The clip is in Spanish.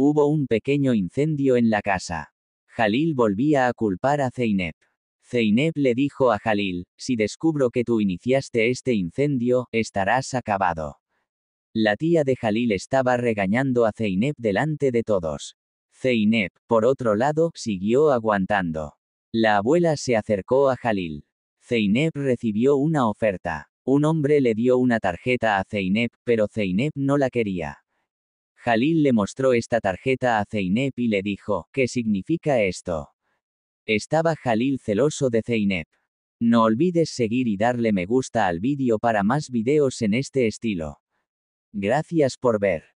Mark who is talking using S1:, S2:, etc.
S1: Hubo un pequeño incendio en la casa.
S2: Jalil volvía a culpar a Zeynep. Zeynep le dijo a Jalil, si descubro que tú iniciaste este incendio, estarás acabado. La tía de Jalil estaba regañando a Zeynep delante de todos. Zeynep, por otro lado, siguió aguantando. La abuela se acercó a Jalil. Zeynep recibió una oferta. Un hombre le dio una tarjeta a Zeynep, pero Zeynep no la quería. Jalil le mostró esta tarjeta a Zeynep y le dijo, ¿qué significa esto? Estaba Jalil celoso de Zeynep. No olvides seguir y darle me gusta al vídeo para más videos en este estilo.
S1: Gracias por ver.